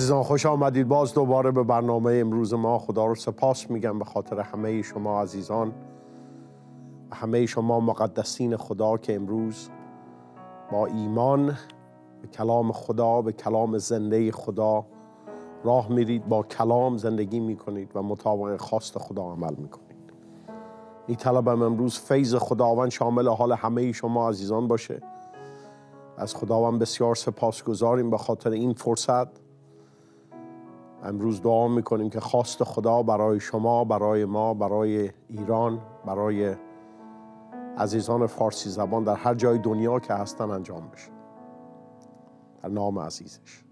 عزیزان خوش آمدید باز دوباره به برنامه امروز ما خدا رو سپاس میگم به خاطر همه شما عزیزان و همه شما مقدسین خدا که امروز با ایمان به کلام خدا به کلام زنده خدا راه میرید با کلام زندگی میکنید و مطابق خواست خدا عمل میکنید طلبم امروز فیض خداوند شامل حال همه شما عزیزان باشه از خداوند بسیار سپاس گذاریم به خاطر این فرصت امروز دعا میکنیم که خواست خدا برای شما برای ما برای ایران برای عزیزان فارسی زبان در هر جای دنیا که هستن انجام بشه در نام عزیزش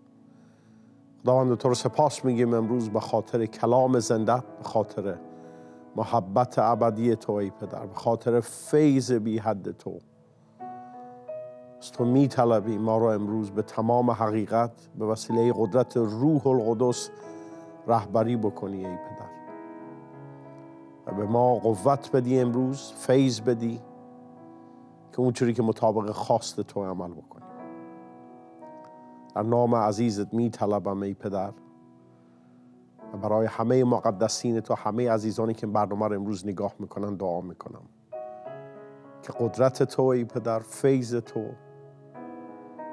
خداوند تو رو سپاس میگیم امروز به خاطر کلام زنده به خاطر محبت ابدی تو ای پدر به خاطر فیض بی حد تو از تو می طلبی ما را امروز به تمام حقیقت به وسیله قدرت روح القدس رهبری بکنی ای پدر و به ما قوت بدی امروز فیض بدی که اونچوری که مطابق خواست تو عمل بکنیم در نام عزیزت می طلبم ای پدر و برای همه مقدسین تو همه عزیزانی که برنامه رو امروز نگاه میکنن دعا میکنم که قدرت تو ای پدر فیض تو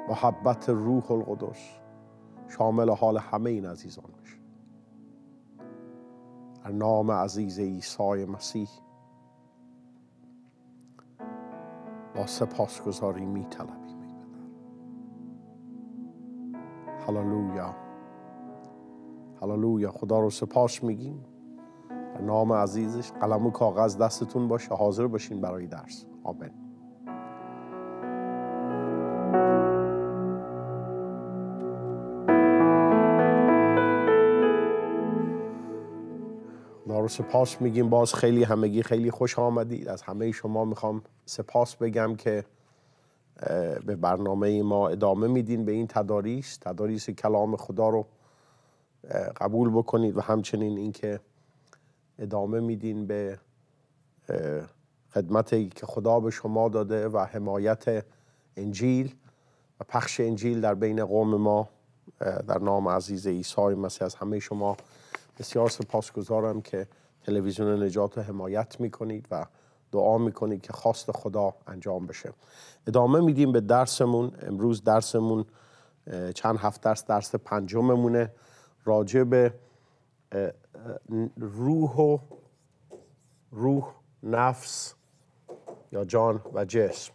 محبت روح القدس شامل حال همه این عزیزان میشه در نام عزیز عیسی مسیح با سپاسگزاری می ای پدر هللویا هللویا خدا رو سپاس میگیم در نام عزیزش قلم و کاغذ دستتون باشه حاضر باشین برای درس آمین رو سپاس میگیم باز خیلی همگی خیلی خوش آمدید از همه شما میخوام سپاس بگم که به برنامه ما ادامه میدین به این تداریس تداریس کلام خدا رو قبول بکنید و همچنین اینکه ادامه میدین به خدمتی که خدا به شما داده و حمایت انجیل و پخش انجیل در بین قوم ما در نام عزیز عیسی مسیح از همه شما بسیار سپاسگزارم که تلویزیون نجات رو حمایت میکنید و دعا میکنید که خواست خدا انجام بشه ادامه میدیم به درسمون امروز درسمون چند هفت درس درس پنجممونه راجع به روح و روح نفس یا جان و جسم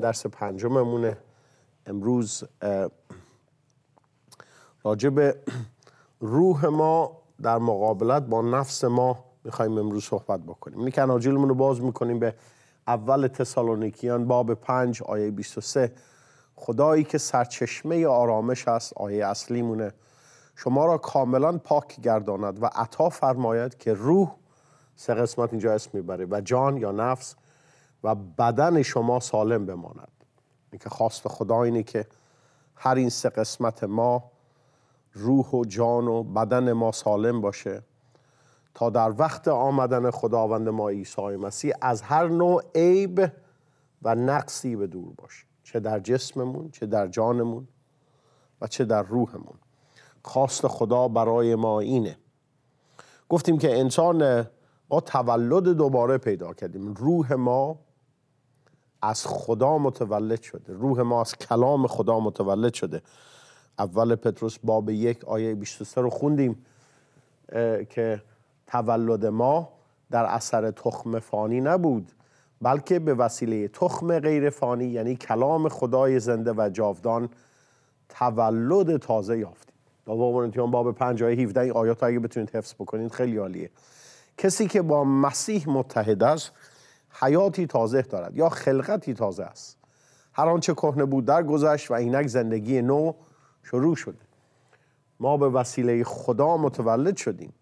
درس پنجممونه امروز راجع به روح ما در مقابلت با نفس ما میخوایم امروز صحبت بکنیم اینه یعنی که رو باز میکنیم به اول تسالونیکیان باب پنج آیه 23 خدایی که سرچشمه آرامش است آیه اصلی مونه شما را کاملا پاک گرداند و عطا فرماید که روح سه قسمت اینجا اسم میبره و جان یا نفس و بدن شما سالم بماند اینکه که خواست خدا اینه که هر این سه قسمت ما روح و جان و بدن ما سالم باشه تا در وقت آمدن خداوند ما عیسی مسیح از هر نوع عیب و نقصی به دور باشه چه در جسممون چه در جانمون و چه در روحمون خواست خدا برای ما اینه گفتیم که انسان ما تولد دوباره پیدا کردیم روح ما از خدا متولد شده روح ما از کلام خدا متولد شده اول پتروس باب یک آیه 23 رو خوندیم که تولد ما در اثر تخم فانی نبود بلکه به وسیله تخم غیر فانی یعنی کلام خدای زنده و جاودان تولد تازه یافتیم دوم قرنتیان باب 5 آیه 17 این آیات اگه بتونید حفظ بکنید خیلی عالیه کسی که با مسیح متحد است حیاتی تازه دارد یا خلقتی تازه است هر آنچه کهنه بود درگذشت و اینک زندگی نو شروع شده ما به وسیله خدا متولد شدیم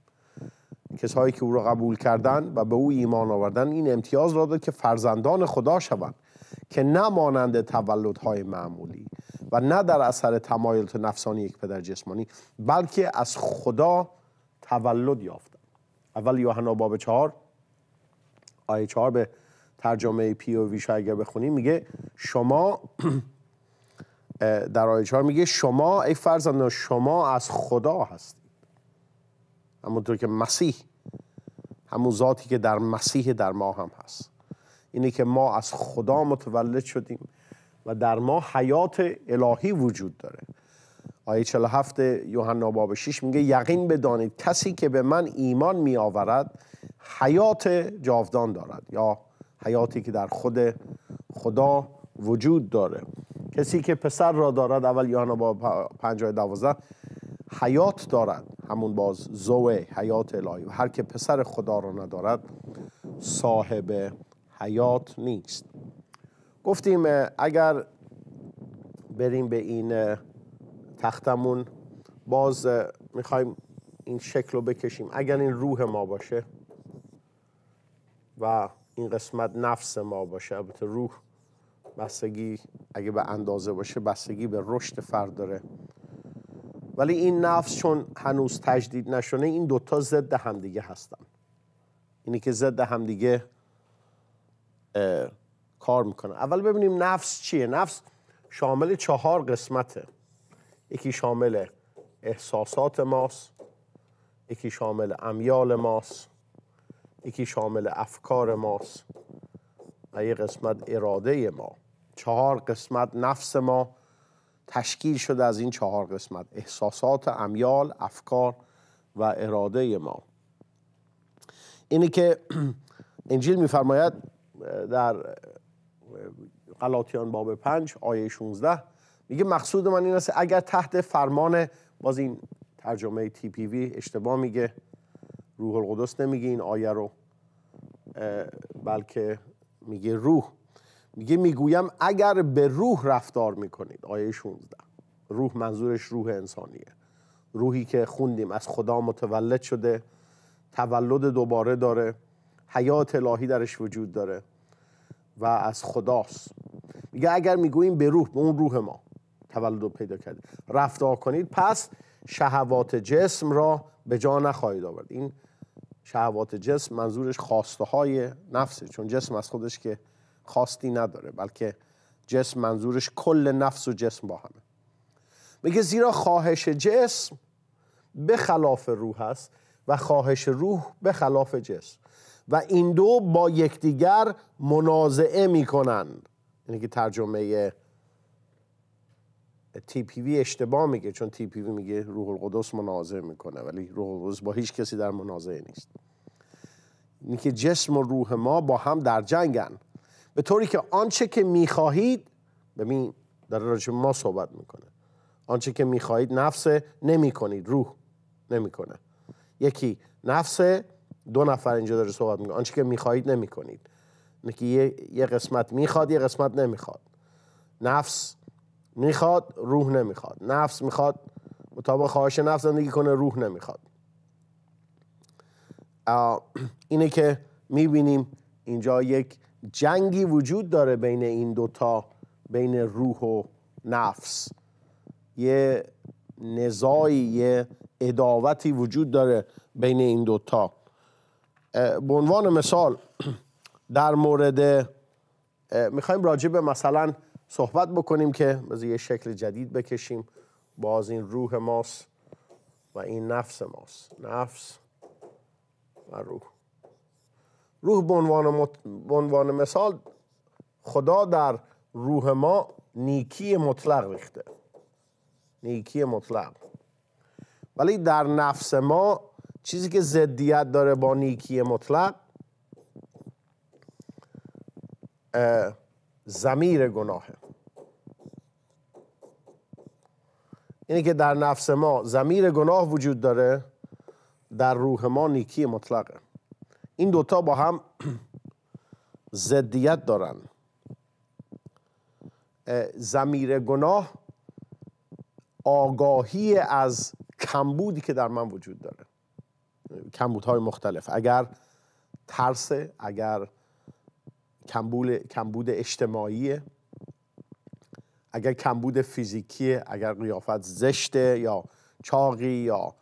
کسایی که او را قبول کردند و به او ایمان آوردن این امتیاز را داد که فرزندان خدا شوند که نه مانند تولدهای معمولی و نه در اثر تمایلات نفسانی یک پدر جسمانی بلکه از خدا تولد یافتن اول یوحنا باب چهار آیه چهار به ترجمه پی و ویش اگر بخونیم میگه شما در آیه چهار میگه شما ای فرزندان شما از خدا هستید همونطور که مسیح همون ذاتی که در مسیح در ما هم هست اینه که ما از خدا متولد شدیم و در ما حیات الهی وجود داره آیه 47 یوحنا باب 6 میگه یقین بدانید کسی که به من ایمان می آورد حیات جاودان دارد یا حیاتی که در خود خدا وجود داره کسی که پسر را دارد اول یوحنا با پنجای دوازده حیات دارد همون باز زوه حیات الهی و هر که پسر خدا را ندارد صاحب حیات نیست گفتیم اگر بریم به این تختمون باز میخوایم این شکل رو بکشیم اگر این روح ما باشه و این قسمت نفس ما باشه البته روح بستگی اگه به اندازه باشه بستگی به رشد فرد داره ولی این نفس چون هنوز تجدید نشونه این دوتا ضد همدیگه هستن اینی که ضد همدیگه کار میکنه اول ببینیم نفس چیه نفس شامل چهار قسمته یکی شامل احساسات ماست یکی شامل امیال ماست یکی شامل افکار ماست و یه قسمت اراده ما چهار قسمت نفس ما تشکیل شده از این چهار قسمت احساسات امیال افکار و اراده ما اینه که انجیل میفرماید در غلاطیان باب پنج آیه 16 میگه مقصود من این است اگر تحت فرمان باز این ترجمه تی پی وی اشتباه میگه روح القدس نمیگه این آیه رو بلکه میگه روح میگه میگویم اگر به روح رفتار میکنید آیه 16 روح منظورش روح انسانیه روحی که خوندیم از خدا متولد شده تولد دوباره داره حیات الهی درش وجود داره و از خداست میگه اگر میگوییم به روح به اون روح ما تولد رو پیدا کرد. رفتار کنید پس شهوات جسم را به جا نخواهید آورد این شهوات جسم منظورش خواسته های نفسه چون جسم از خودش که خواستی نداره بلکه جسم منظورش کل نفس و جسم با همه میگه زیرا خواهش جسم به خلاف روح است و خواهش روح به خلاف جسم و این دو با یکدیگر منازعه میکنند یعنی که ترجمه تی پی وی اشتباه میگه چون تی پی وی میگه روح القدس منازعه میکنه ولی روح القدس با هیچ کسی در منازعه نیست اینکه جسم و روح ما با هم در جنگن به طوری که آنچه که میخواهید ببین در راجع ما صحبت میکنه آنچه که میخواهید نفس نمیکنید روح نمیکنه یکی نفس دو نفر اینجا داره صحبت میکنه آنچه که میخواهید نمیکنید کنید یه قسمت میخواد یه قسمت نمیخواد نفس میخواد روح نمیخواد نفس میخواد مطابق خواهش نفس زندگی کنه روح نمیخواد اینه که میبینیم اینجا یک جنگی وجود داره بین این دوتا بین روح و نفس یه نزایی یه اداوتی وجود داره بین این دوتا به عنوان مثال در مورد میخوایم راجع به مثلا صحبت بکنیم که بذار یه شکل جدید بکشیم باز این روح ماست و این نفس ماست نفس و روح روح به عنوان, عنوان مثال خدا در روح ما نیکی مطلق ریخته نیکی مطلق ولی در نفس ما چیزی که زدیت داره با نیکی مطلق زمیر گناهه اینه که در نفس ما زمیر گناه وجود داره در روح ما نیکی مطلقه این دوتا با هم زدیت دارن زمیر گناه آگاهی از کمبودی که در من وجود داره کمبودهای مختلف اگر ترس اگر کمبود اجتماعی اگر کمبود فیزیکی اگر قیافت زشته یا چاقی یا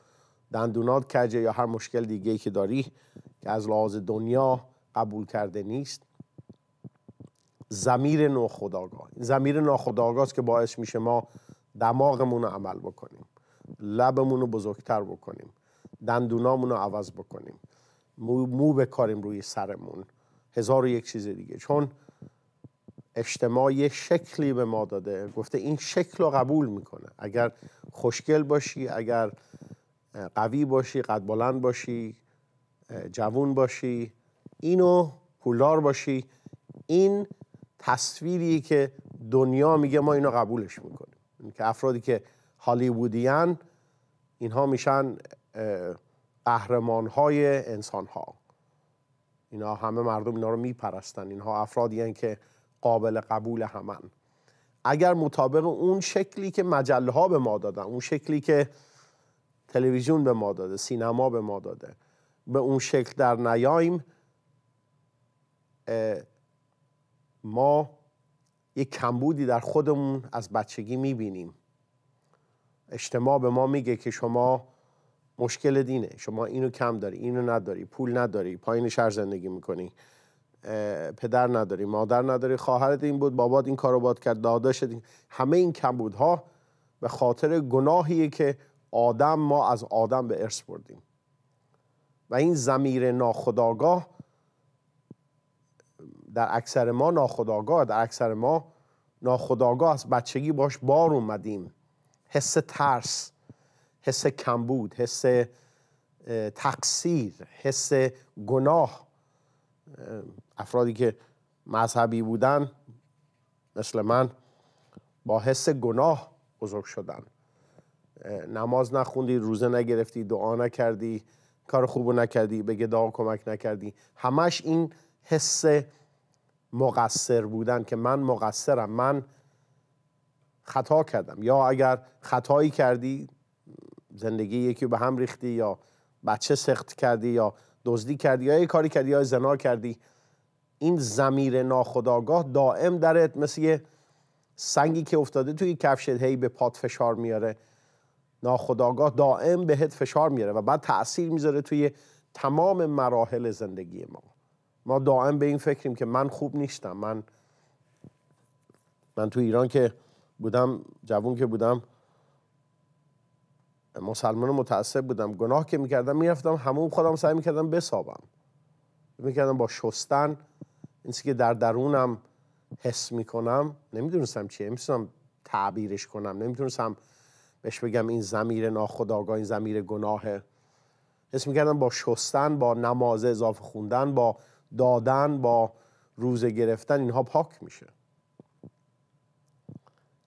دندونات کجه یا هر مشکل دیگه که داری که از لحاظ دنیا قبول کرده نیست زمیر ناخداگاه زمیر ناخداگاه است که باعث میشه ما دماغمون رو عمل بکنیم لبمون رو بزرگتر بکنیم دندونامون رو عوض بکنیم مو, مو بکاریم روی سرمون هزار و یک چیز دیگه چون اجتماع یه شکلی به ما داده گفته این شکل رو قبول میکنه اگر خوشگل باشی اگر قوی باشی قد بلند باشی جوون باشی اینو پولدار باشی این تصویری که دنیا میگه ما اینو قبولش میکنیم که افرادی که هالیوودیان اینها میشن قهرمان های انسان ها اینا همه مردم اینا رو میپرستن اینها افرادی هن که قابل قبول همن اگر مطابق اون شکلی که مجله ها به ما دادن اون شکلی که تلویزیون به ما داده سینما به ما داده به اون شکل در نیاییم ما یک کمبودی در خودمون از بچگی میبینیم اجتماع به ما میگه که شما مشکل دینه شما اینو کم داری اینو نداری پول نداری پایین شهر زندگی میکنی پدر نداری مادر نداری خواهرت این بود بابات این کارو باد کرد داداشت همه این کمبودها به خاطر گناهیه که آدم ما از آدم به ارث بردیم و این زمیر ناخداگاه در اکثر ما ناخداگاه در اکثر ما ناخداگاه از بچگی باش بار اومدیم حس ترس حس کمبود حس تقصیر حس گناه افرادی که مذهبی بودن مثل من با حس گناه بزرگ شدن نماز نخوندی روزه نگرفتی دعا نکردی کار خوب نکردی به گدا کمک نکردی همش این حس مقصر بودن که من مقصرم من خطا کردم یا اگر خطایی کردی زندگی یکی به هم ریختی یا بچه سخت کردی یا دزدی کردی یا یه کاری کردی یا زنا کردی این زمیر ناخداگاه دائم درت مثل یه سنگی که افتاده توی کفشت هی به پات فشار میاره ناخداگاه دائم بهت فشار میاره و بعد تاثیر میذاره توی تمام مراحل زندگی ما ما دائم به این فکریم که من خوب نیستم من من تو ایران که بودم جوون که بودم مسلمان متعصب بودم گناه که میکردم میرفتم همون خودم سعی میکردم بسابم میکردم با شستن این که در درونم حس میکنم نمیدونستم چیه میتونستم تعبیرش کنم نمیتونستم بهش بگم این زمیر ناخداگاه این زمیر گناهه حس میکردم با شستن با نماز اضافه خوندن با دادن با روزه گرفتن اینها پاک میشه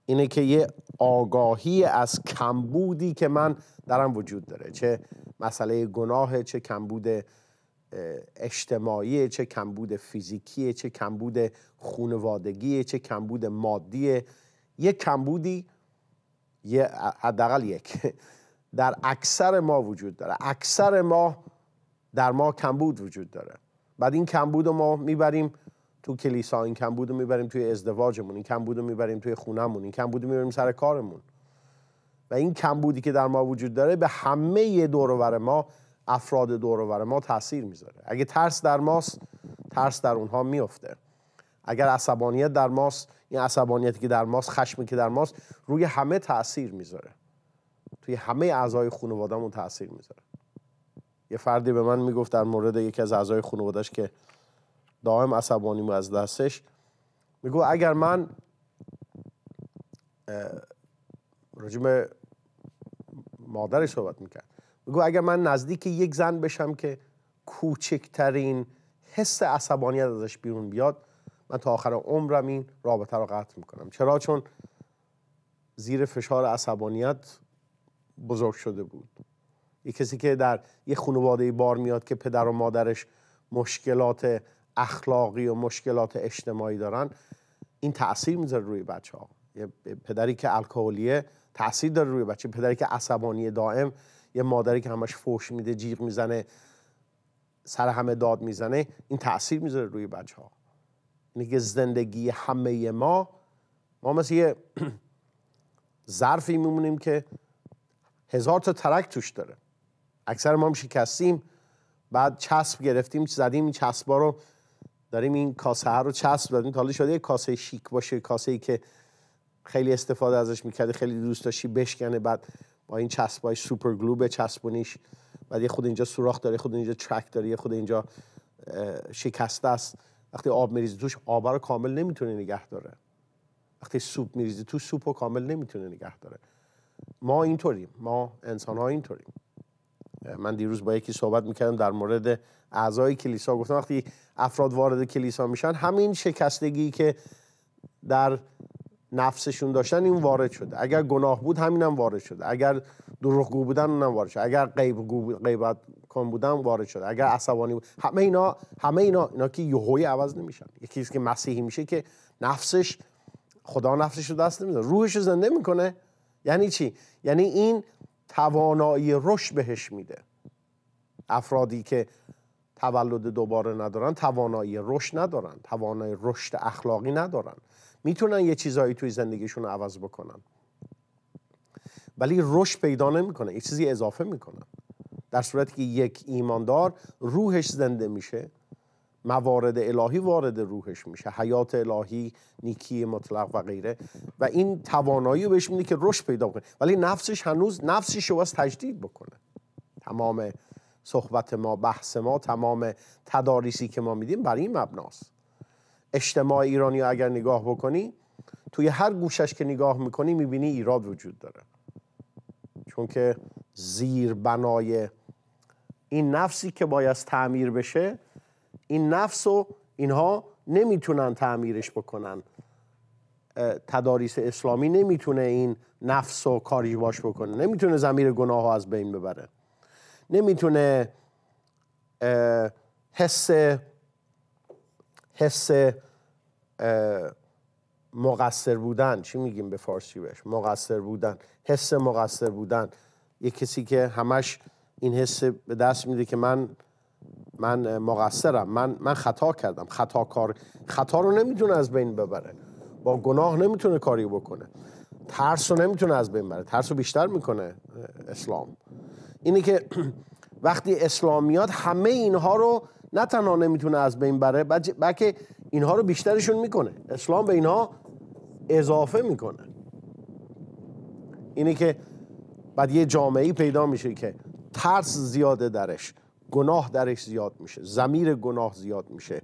اینه که یه آگاهی از کمبودی که من درم وجود داره چه مسئله گناه چه کمبود اجتماعی چه کمبود فیزیکی چه کمبود خونوادگی چه کمبود مادی یه کمبودی یه حداقل یک در اکثر ما وجود داره اکثر ما در ما کمبود وجود داره بعد این کمبود ما میبریم تو کلیسا این کمبود رو میبریم توی ازدواجمون این کمبود رو میبریم توی خونهمون این کمبود رو میبریم سر کارمون و این کمبودی که در ما وجود داره به همه دورور ما افراد دورور ما تاثیر میذاره اگه ترس در ماست ترس در اونها میفته اگر عصبانیت در ماست این عصبانیتی که در ماست خشمی که در ماست روی همه تاثیر میذاره توی همه اعضای خانوادهمون تاثیر میذاره یه فردی به من میگفت در مورد یکی از اعضای خانوادهش که دائم عصبانی از دستش میگو اگر من رجوع مادرش صحبت میکرد میگو اگر من نزدیک یک زن بشم که کوچکترین حس عصبانیت ازش بیرون بیاد من تا آخر عمرم این رابطه رو قطع میکنم چرا چون زیر فشار عصبانیت بزرگ شده بود یه کسی که در یه خانواده بار میاد که پدر و مادرش مشکلات اخلاقی و مشکلات اجتماعی دارن این تاثیر میذاره روی بچه ها یه پدری که الکلیه تاثیر داره روی بچه پدری که عصبانی دائم یه مادری که همش فوش میده جیغ میزنه سر همه داد میزنه این تاثیر میذاره روی بچه ها میگه زندگی همه ما ما مثل یه ظرفی میمونیم که هزار تا ترک توش داره اکثر ما هم شکستیم بعد چسب گرفتیم زدیم این چسبا رو داریم این کاسه رو چسب دادیم تا حالا شده یه کاسه شیک باشه کاسه ای که خیلی استفاده ازش میکرده خیلی دوست داشتی بشکنه بعد با این چسبای سوپر گلو به چسبونیش بعد یه خود اینجا سوراخ داره خود اینجا ترک داره یه خود اینجا شکسته است وقتی آب میریزی توش آب رو کامل نمیتونه نگه داره وقتی سوپ میریزی تو سوپ رو کامل نمیتونه نگه داره ما اینطوریم ما انسان ها اینطوریم من دیروز با یکی صحبت میکردم در مورد اعضای کلیسا گفتم وقتی افراد وارد کلیسا میشن همین شکستگی که در نفسشون داشتن این وارد شده اگر گناه بود همینم هم وارد شده اگر دروغگو بودن اونم وارد شده اگر غیب غیبت کن وارد شده اگر عصبانی بود همه اینا همه اینا اینا که یهوی عوض نمیشن یکی که مسیحی میشه که نفسش خدا نفسش رو دست نمیده روحش رو زنده میکنه یعنی چی یعنی این توانایی رشد بهش میده افرادی که تولد دوباره ندارن توانایی رشد ندارن توانایی رشد اخلاقی ندارن میتونن یه چیزایی توی زندگیشون عوض بکنن ولی رشد پیدا نمیکنه یه چیزی اضافه میکنن در صورتی که یک ایماندار روحش زنده میشه موارد الهی وارد روحش میشه حیات الهی نیکی مطلق و غیره و این توانایی رو بهش میده که رشد پیدا کنه ولی نفسش هنوز نفسش رو از تجدید بکنه تمام صحبت ما بحث ما تمام تداریسی که ما میدیم برای این مبناست اجتماع ایرانی رو اگر نگاه بکنی توی هر گوشش که نگاه میکنی میبینی ایراد وجود داره چون که زیر بنای این نفسی که باید تعمیر بشه این نفس و اینها نمیتونن تعمیرش بکنن تداریس اسلامی نمیتونه این نفس و کاری باش بکنه نمیتونه زمیر گناه از بین ببره نمیتونه حس حس مقصر بودن چی میگیم به فارسی بهش مقصر بودن حس مقصر بودن یه کسی که همش این حس به دست میده که من من مقصرم من من خطا کردم خطا کار خطا رو نمیتونه از بین ببره با گناه نمیتونه کاری بکنه ترس رو نمیتونه از بین ببره ترس رو بیشتر میکنه اسلام اینه که وقتی اسلامیات همه اینها رو نه تنها نمیتونه از بین بره بلکه اینها رو بیشترشون میکنه اسلام به اینها اضافه میکنه اینه که بعد یه جامعه پیدا میشه که ترس زیاده درش گناه درش زیاد میشه زمیر گناه زیاد میشه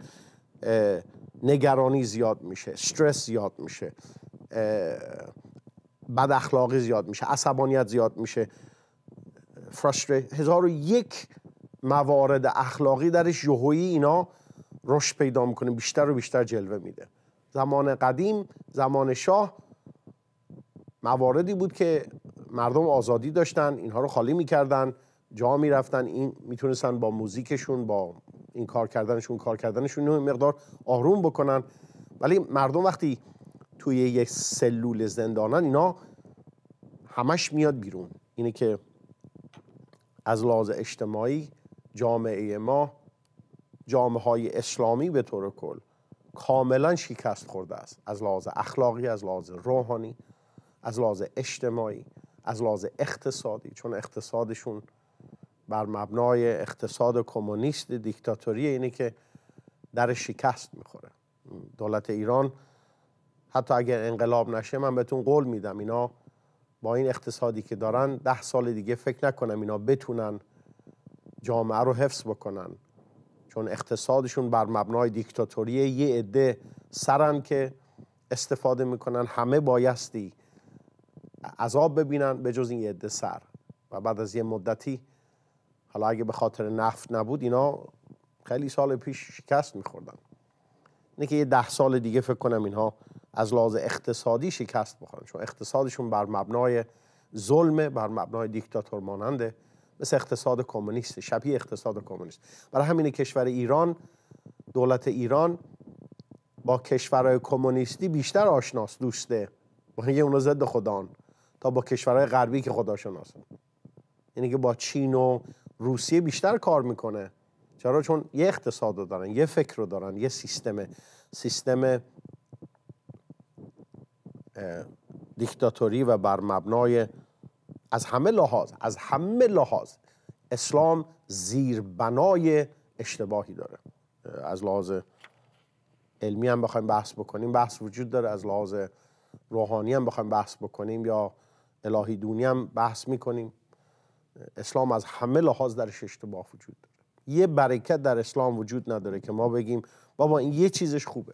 نگرانی زیاد میشه استرس زیاد میشه بد اخلاقی زیاد میشه عصبانیت زیاد میشه فرستر هزار و یک موارد اخلاقی درش یهویی اینا رشد پیدا میکنه بیشتر و بیشتر جلوه میده زمان قدیم زمان شاه مواردی بود که مردم آزادی داشتن اینها رو خالی میکردن جا میرفتن این میتونستن با موزیکشون با این کار کردنشون کار کردنشون مقدار آروم بکنن ولی مردم وقتی توی یک سلول زندانن اینا همش میاد بیرون اینه که از لحاظ اجتماعی جامعه ما جامعه های اسلامی به طور کل کاملا شکست خورده است از لحاظ اخلاقی از لحاظ روحانی از لحاظ اجتماعی از لحاظ اقتصادی چون اقتصادشون بر مبنای اقتصاد کمونیست دیکتاتوری اینه که در شکست میخوره دولت ایران حتی اگر انقلاب نشه من بهتون قول میدم اینا با این اقتصادی که دارن ده سال دیگه فکر نکنم اینا بتونن جامعه رو حفظ بکنن چون اقتصادشون بر مبنای دیکتاتوری یه عده سرن که استفاده میکنن همه بایستی عذاب ببینن به جز این یه عده سر و بعد از یه مدتی حالا اگه به خاطر نفت نبود اینا خیلی سال پیش شکست میخوردن اینه که یه ده سال دیگه فکر کنم اینها از لحاظ اقتصادی شکست بخورن چون اقتصادشون بر مبنای ظلم بر مبنای دیکتاتور ماننده مثل اقتصاد کمونیست شبیه اقتصاد کمونیست برای همین کشور ایران دولت ایران با کشورهای کمونیستی بیشتر آشناس دوسته با اینکه اونا ضد خدان تا با کشورهای غربی که خداشناسن یعنی که با چین و روسیه بیشتر کار میکنه چرا چون یه اقتصاد رو دارن یه فکر رو دارن یه سیستم سیستم دیکتاتوری و بر مبنای از همه لحاظ از همه لحاظ اسلام زیر بنای اشتباهی داره از لحاظ علمی هم بخوایم بحث بکنیم بحث وجود داره از لحاظ روحانی هم بخوایم بحث بکنیم یا الهی دونی هم بحث میکنیم اسلام از همه لحاظ درش اشتباه وجود داره یه برکت در اسلام وجود نداره که ما بگیم بابا این یه چیزش خوبه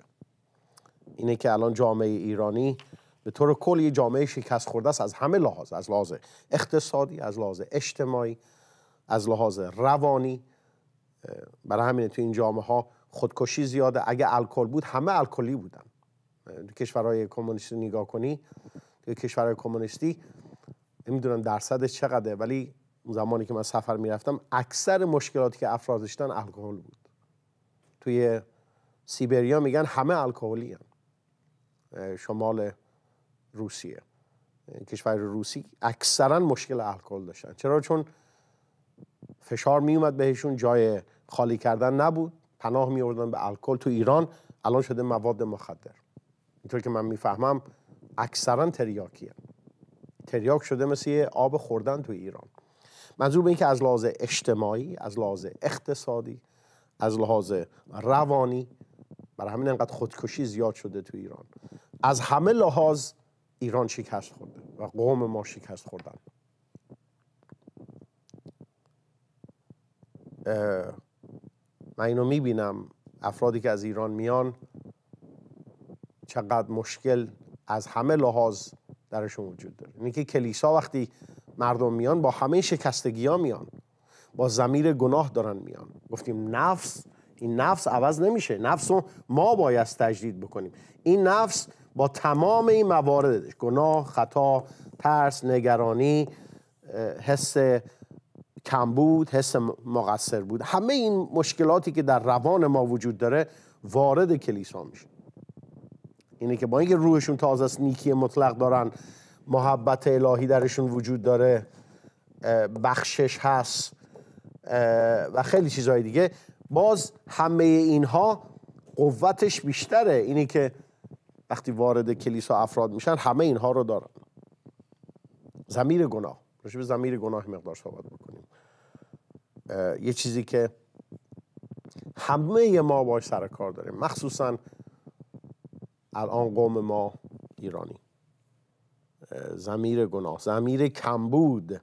اینه که الان جامعه ایرانی به طور کل یه جامعه شکست خورده است از همه لحاظ از لحاظ اقتصادی از لحاظ اجتماعی از لحاظ روانی برای همین تو این جامعه ها خودکشی زیاده اگه الکل بود همه الکلی بودن کشورهای کمونیستی نگاه کنی کشورهای کمونیستی نمیدونم درصدش چقدره ولی اون زمانی که من سفر میرفتم اکثر مشکلاتی که افراد داشتن الکل بود توی سیبریا میگن همه الکلی شمال روسیه کشور روسی اکثرا مشکل الکل داشتن چرا چون فشار می اومد بهشون جای خالی کردن نبود پناه می به الکل تو ایران الان شده مواد مخدر اینطور که من میفهمم اکثرا تریاکیه تریاک شده مثل آب خوردن تو ایران منظور به این که از لحاظ اجتماعی از لحاظ اقتصادی از لحاظ روانی برای همین انقدر خودکشی زیاد شده تو ایران از همه لحاظ ایران شکست خورده و قوم ما شکست خوردن من اینو میبینم افرادی که از ایران میان چقدر مشکل از همه لحاظ درشون وجود داره اینکه کلیسا وقتی مردم میان با همه شکستگی ها میان با زمیر گناه دارن میان گفتیم نفس این نفس عوض نمیشه نفس رو ما باید تجدید بکنیم این نفس با تمام این مواردش گناه، خطا، ترس، نگرانی حس کمبود، حس مقصر بود همه این مشکلاتی که در روان ما وجود داره وارد کلیسا میشه اینه که با اینکه روحشون تازه است نیکی مطلق دارن محبت الهی درشون وجود داره بخشش هست و خیلی چیزهای دیگه باز همه اینها قوتش بیشتره اینی که وقتی وارد کلیسا افراد میشن همه اینها رو دارن زمیر گناه روش به زمیر گناه مقدار صحبت بکنیم یه چیزی که همه ما باش سر کار داریم مخصوصا الان قوم ما ایرانی زمیر گناه زمیر کمبود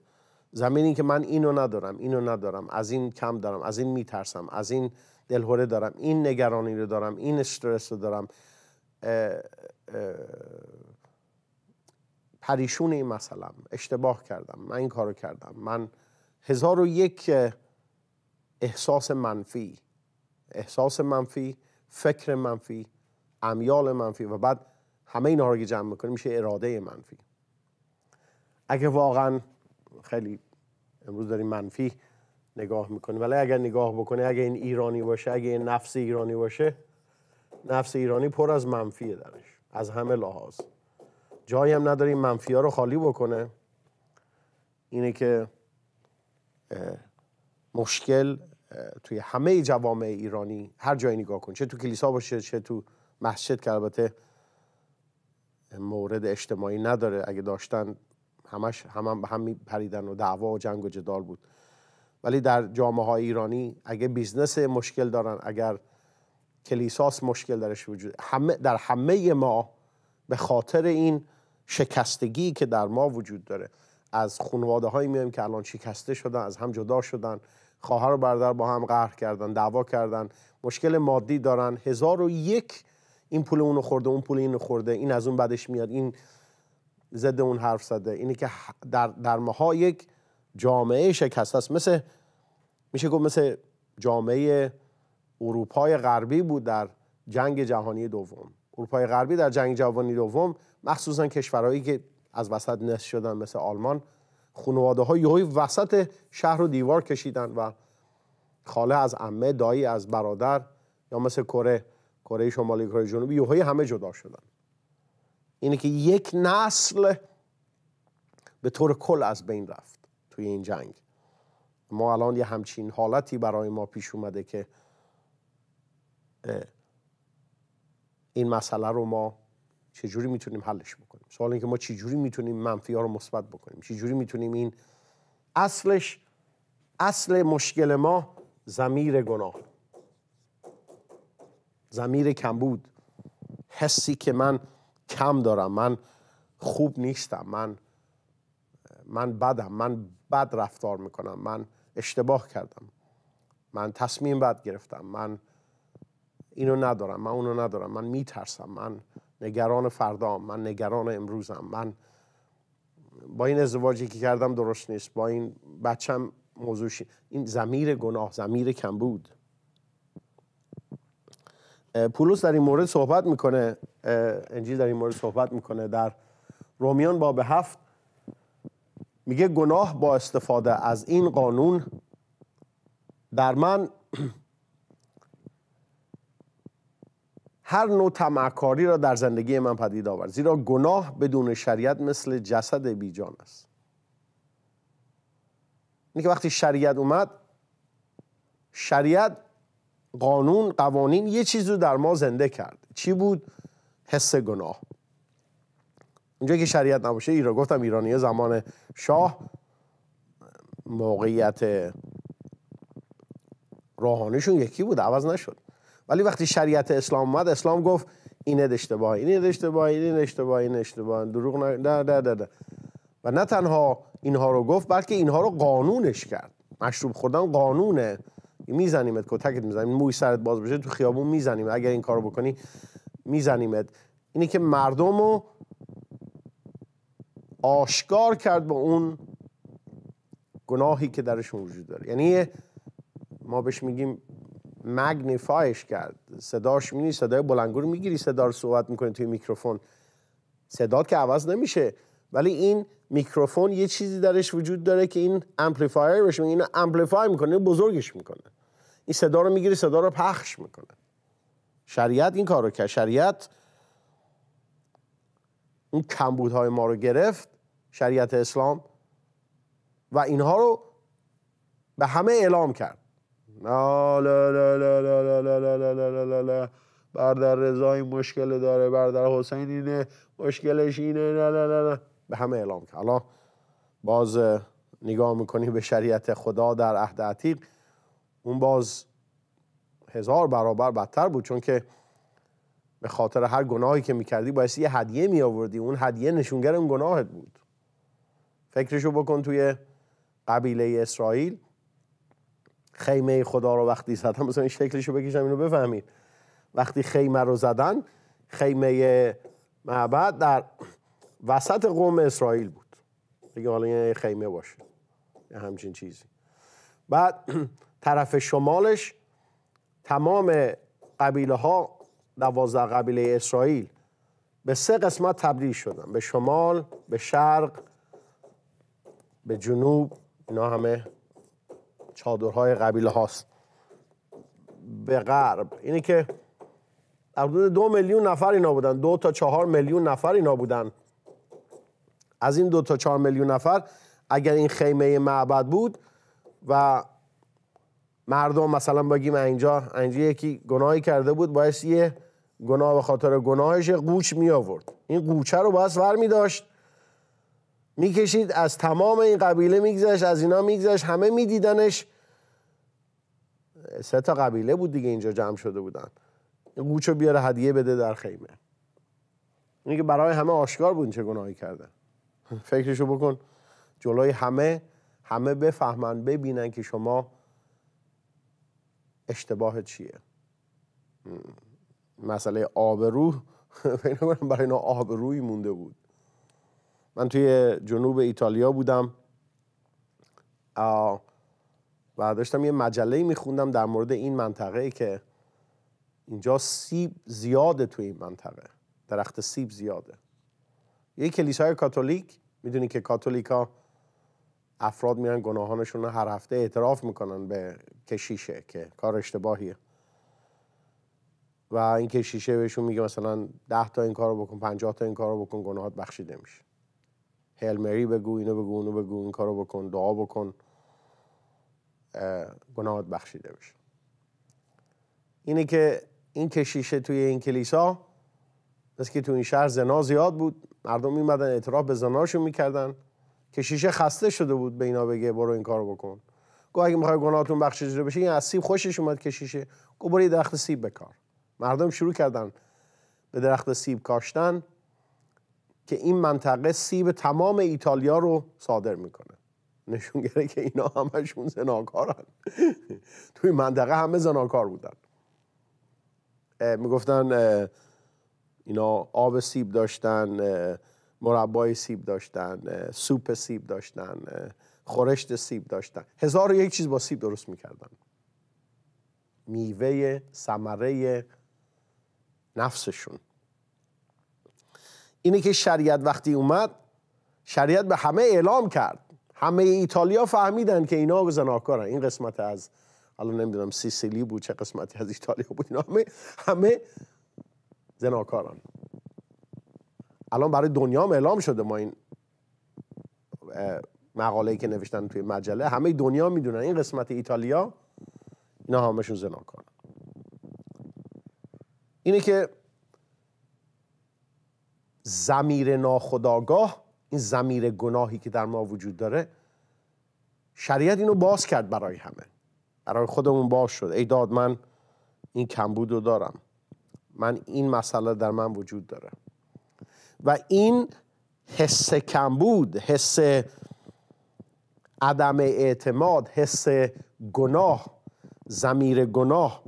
زمیر این که من اینو ندارم اینو ندارم از این کم دارم از این میترسم از این دلهوره دارم این نگرانی رو دارم این استرس رو دارم پریشون این مسئله، اشتباه کردم من این کارو کردم من هزار و یک احساس منفی احساس منفی فکر منفی امیال منفی و بعد همه اینها رو که جمع میکنیم میشه اراده منفی اگه واقعا خیلی امروز داریم منفی نگاه میکنیم ولی اگر نگاه بکنه اگه این ایرانی باشه اگه این نفس ایرانی باشه نفس ایرانی پر از منفیه درش از همه لحاظ جایی هم نداره منفی ها رو خالی بکنه اینه که مشکل توی همه جوامع ایرانی هر جایی نگاه کن چه تو کلیسا باشه چه تو مسجد که البته مورد اجتماعی نداره اگه داشتن همش هم, به هم پریدن و دعوا و جنگ و جدال بود ولی در جامعه های ایرانی اگه بیزنس مشکل دارن اگر کلیساس مشکل درش وجود همه در همه ما به خاطر این شکستگی که در ما وجود داره از خانواده هایی میایم که الان شکسته شدن از هم جدا شدن خواهر و برادر با هم قهر کردن دعوا کردن مشکل مادی دارن هزار و یک این پول اونو خورده اون پول اینو خورده این از اون بعدش میاد این ضد اون حرف زده اینه که در, در ماها یک جامعه شکست است مثل میشه گفت مثل جامعه اروپای غربی بود در جنگ جهانی دوم اروپای غربی در جنگ جهانی دوم مخصوصا کشورهایی که از وسط نصف شدن مثل آلمان خانواده های یهوی وسط شهر رو دیوار کشیدن و خاله از امه دایی از برادر یا مثل کره کره شمالی کره جنوبی یهوی همه جدا شدن اینه که یک نسل به طور کل از بین رفت توی این جنگ ما الان یه همچین حالتی برای ما پیش اومده که این مسئله رو ما چجوری میتونیم حلش بکنیم سوال اینه که ما چجوری میتونیم منفی ها رو مثبت بکنیم چجوری میتونیم این اصلش اصل مشکل ما زمیر گناه زمیر کمبود حسی که من کم دارم من خوب نیستم من من بدم من بد رفتار میکنم من اشتباه کردم من تصمیم بد گرفتم من اینو ندارم من اونو ندارم من میترسم من نگران فردام من نگران امروزم من با این ازدواجی که کردم درست نیست با این بچم موضوعش این زمیر گناه زمیر کم بود پولس در این مورد صحبت میکنه انجیل در این مورد صحبت میکنه در رومیان باب هفت میگه گناه با استفاده از این قانون در من هر نوع تمعکاری را در زندگی من پدید آورد زیرا گناه بدون شریعت مثل جسد بیجان است اینه که وقتی شریعت اومد شریعت قانون قوانین یه چیز رو در ما زنده کرد چی بود حس گناه اونجا که شریعت نباشه ایران گفتم ایرانی زمان شاه موقعیت روحانیشون یکی بود عوض نشد ولی وقتی شریعت اسلام اومد اسلام گفت اینه اشتباه این اشتباه این اشتباه این اشتباه دروغ نه نه نه نه و نه تنها اینها رو گفت بلکه اینها رو قانونش کرد مشروب خوردن قانونه میزنیمت کتکت میزنیم موی سرت باز بشه تو خیابون میزنیم اگر این کارو بکنی میزنیمت اینه که مردم رو آشکار کرد با اون گناهی که درشون وجود داره یعنی ما بهش میگیم مگنیفایش کرد صداش میگی صدای بلنگور میگیری صدا رو صحبت میکنی توی میکروفون صدات که عوض نمیشه ولی این میکروفون یه چیزی درش وجود داره که این امپلیفایر بشه این اینو امپلیفای میکنه بزرگش میکنه این صدا رو میگیره صدا رو پخش میکنه شریعت این کار رو کرد شریعت اون کمبودهای ما رو گرفت شریعت اسلام و اینها رو به همه اعلام کرد لا لا لا لا لا لا لا لا لا لا بردر رضا این مشکل داره بردر حسین اینه مشکلش اینه لا لا لا. به همه اعلام کرد الان باز نگاه میکنی به شریعت خدا در عهد عتیق اون باز هزار برابر بدتر بود چون که به خاطر هر گناهی که میکردی باعث یه هدیه می آوردی اون هدیه نشونگر اون گناهت بود فکرشو بکن توی قبیله اسرائیل خیمه خدا رو وقتی زدن مثلا این شکلشو بکشم اینو بفهمید وقتی خیمه رو زدن خیمه معبد در وسط قوم اسرائیل بود دیگه حالا یه خیمه باشه یه همچین چیزی بعد طرف شمالش تمام قبیله ها دوازده قبیله اسرائیل به سه قسمت تبدیل شدن به شمال به شرق به جنوب اینا همه چادرهای قبیله هاست به غرب اینه که در حدود دو میلیون نفر اینا بودن دو تا چهار میلیون نفر اینا بودن از این دو تا چهار میلیون نفر اگر این خیمه معبد بود و مردم مثلا بگیم اینجا اینجا یکی گناهی کرده بود باعث یه گناه به خاطر گناهش قوچ می آورد این قوچه رو باعث ور می داشت می کشید از تمام این قبیله می از اینا می همه میدیدنش سه تا قبیله بود دیگه اینجا جمع شده بودن این قوچ رو بیاره هدیه بده در خیمه اینکه که برای همه آشکار بود چه گناهی کرده فکرشو بکن جلوی همه همه بفهمن ببینن که شما اشتباه چیه مسئله آبرو برای اینا آبرویی مونده بود من توی جنوب ایتالیا بودم و داشتم یه مجله میخوندم در مورد این منطقه که اینجا سیب زیاده توی این منطقه درخت سیب زیاده یه کلیسای کاتولیک میدونی که کاتولیکا افراد میرن گناهانشون رو هر هفته اعتراف میکنن به کشیشه که کار اشتباهیه و این کشیشه بهشون میگه مثلا ده تا این کارو بکن پنجاه تا این کارو بکن گناهات بخشیده میشه هلمری بگو اینو بگو اونو بگو این کارو بکن دعا بکن گناهات بخشیده میشه اینه که این کشیشه توی این کلیسا مثل که تو این شهر زنا زیاد بود مردم میمدن اعتراف به زناشون میکردن که شیشه خسته شده بود به اینا بگه برو این کارو بکن گو اگه میخوای گناهتون بخشیده بشه این از سیب خوشش اومد که شیشه گو برو درخت سیب بکار مردم شروع کردن به درخت سیب کاشتن که این منطقه سیب تمام ایتالیا رو صادر میکنه نشونگره که اینا همشون زناکارن توی منطقه همه زناکار بودن میگفتن اینا آب سیب داشتن مربای سیب داشتن سوپ سیب داشتن خورشت سیب داشتن هزار و یک چیز با سیب درست میکردن میوه ثمره نفسشون اینه که شریعت وقتی اومد شریعت به همه اعلام کرد همه ایتالیا فهمیدن که اینا زناکارن این قسمت از حالا نمیدونم سیسیلی بود چه قسمتی از ایتالیا بود اینا همه همه زناکارن الان برای دنیا اعلام شده ما این ای که نوشتن توی مجله همه دنیا میدونن این قسمت ایتالیا اینا همشون زناکارن اینه که زمیر ناخداگاه این زمیر گناهی که در ما وجود داره شریعت اینو باز کرد برای همه برای خودمون باز شد ای داد من این کمبود رو دارم من این مسئله در من وجود داره و این حس کمبود حس عدم اعتماد حس گناه زمیر گناه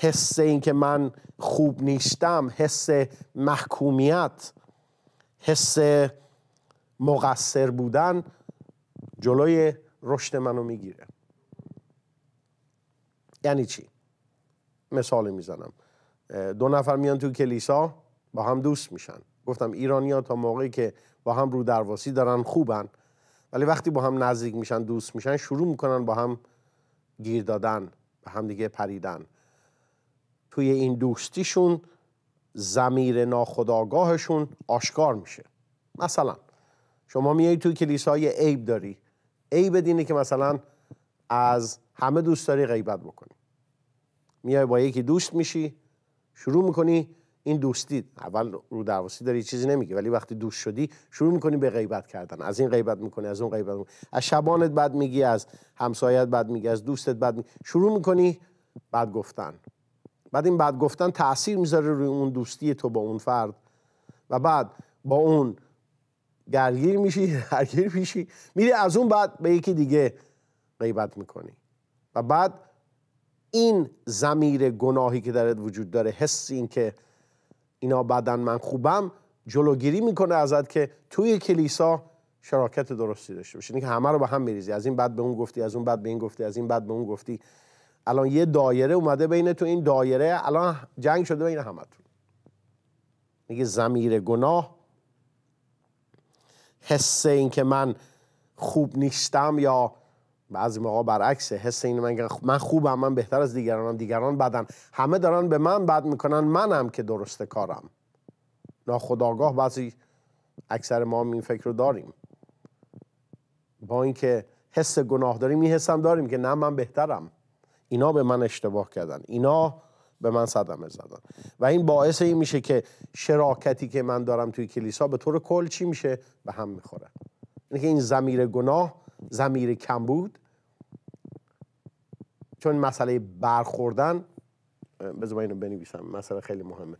حس اینکه من خوب نیستم حس محکومیت حس مقصر بودن جلوی رشد منو میگیره یعنی چی مثال میزنم دو نفر میان تو کلیسا با هم دوست میشن گفتم ایرانیا تا موقعی که با هم رو درواسی دارن خوبن ولی وقتی با هم نزدیک میشن دوست میشن شروع میکنن با هم گیر دادن به هم دیگه پریدن توی این دوستیشون زمیر ناخداگاهشون آشکار میشه مثلا شما میایی توی کلیسای عیب داری عیب دینه که مثلا از همه دوست داری غیبت بکنی میای با یکی دوست میشی شروع میکنی این دوستی اول رو دروسی داری چیزی نمیگی ولی وقتی دوست شدی شروع میکنی به غیبت کردن از این غیبت میکنی از اون غیبت میکنی. از شبانت بعد میگی از همسایت بعد میگی از دوستت بعد میگی شروع میکنی بعد گفتن بعد این بعد گفتن تاثیر میذاره روی اون دوستی تو با اون فرد و بعد با اون گرگیر میشی درگیر میشی میری از اون بعد به یکی دیگه غیبت میکنی و بعد این زمیر گناهی که درت وجود داره حس این که اینا بدن من خوبم جلوگیری میکنه ازت که توی کلیسا شراکت درستی داشته باشی که همه رو به هم میریزی از این بعد به اون گفتی از اون بعد به این گفتی از این بعد به اون گفتی الان یه دایره اومده بین تو این دایره الان جنگ شده بین همتون میگه زمیر گناه حس این که من خوب نیستم یا بعضی موقع برعکسه حس این من من خوبم من بهتر از دیگرانم دیگران بدن همه دارن به من بد میکنن منم که درست کارم ناخداگاه بعضی اکثر ما این فکر رو داریم با اینکه حس گناه داریم این داریم که نه من بهترم اینا به من اشتباه کردن اینا به من صدمه زدن و این باعث این میشه که شراکتی که من دارم توی کلیسا به طور کل چی میشه به هم میخوره اینکه این زمیر گناه زمیر کم بود چون مسئله برخوردن بذار اینو بنویسم مسئله خیلی مهمه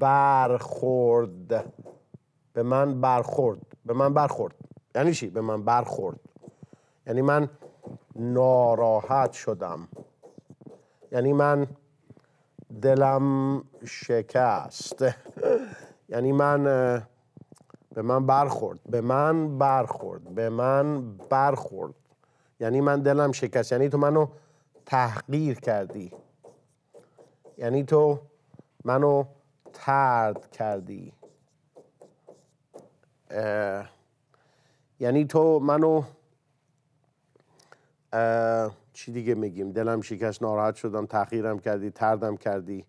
برخورد به من برخورد به من برخورد یعنی چی به من برخورد یعنی من ناراحت شدم یعنی من دلم شکست یعنی من به من برخورد به من برخورد به من برخورد یعنی من دلم شکست یعنی تو منو تحقیر کردی یعنی تو منو ترد کردی یعنی تو منو چی دیگه میگیم دلم شکست ناراحت شدم تحقیرم کردی تردم کردی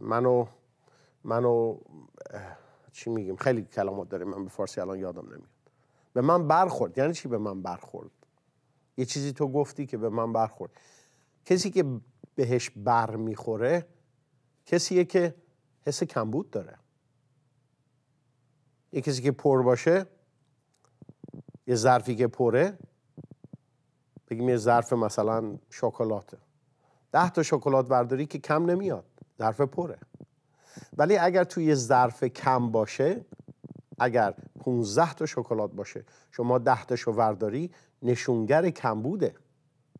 منو منو چی میگیم خیلی کلمات داریم من به فارسی الان یادم نمیاد به من برخورد یعنی چی به من برخورد یه چیزی تو گفتی که به من برخورد کسی که بهش بر میخوره کسیه که حس کمبود داره یه کسی که پر باشه یه ظرفی که پره بگیم یه ظرف مثلا شکلاته ده تا شکلات برداری که کم نمیاد ظرف پره ولی اگر توی یه ظرف کم باشه اگر 15 تا شکلات باشه شما 10 شو ورداری نشونگر کمبوده